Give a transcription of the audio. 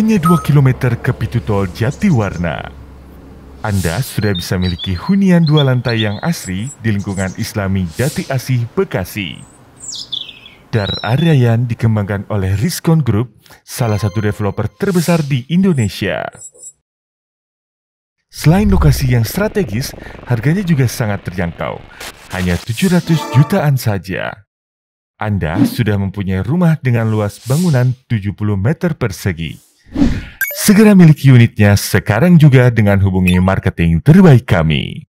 hanya 2 km ke pintu tol Jatiwarna. Anda sudah bisa memiliki hunian dua lantai yang asri di lingkungan Islami Jati Asih, Bekasi. Dar Aryayan dikembangkan oleh Riskon Group, salah satu developer terbesar di Indonesia. Selain lokasi yang strategis, harganya juga sangat terjangkau, hanya 700 jutaan saja. Anda sudah mempunyai rumah dengan luas bangunan 70 meter persegi. Segera miliki unitnya sekarang juga dengan hubungi marketing terbaik kami.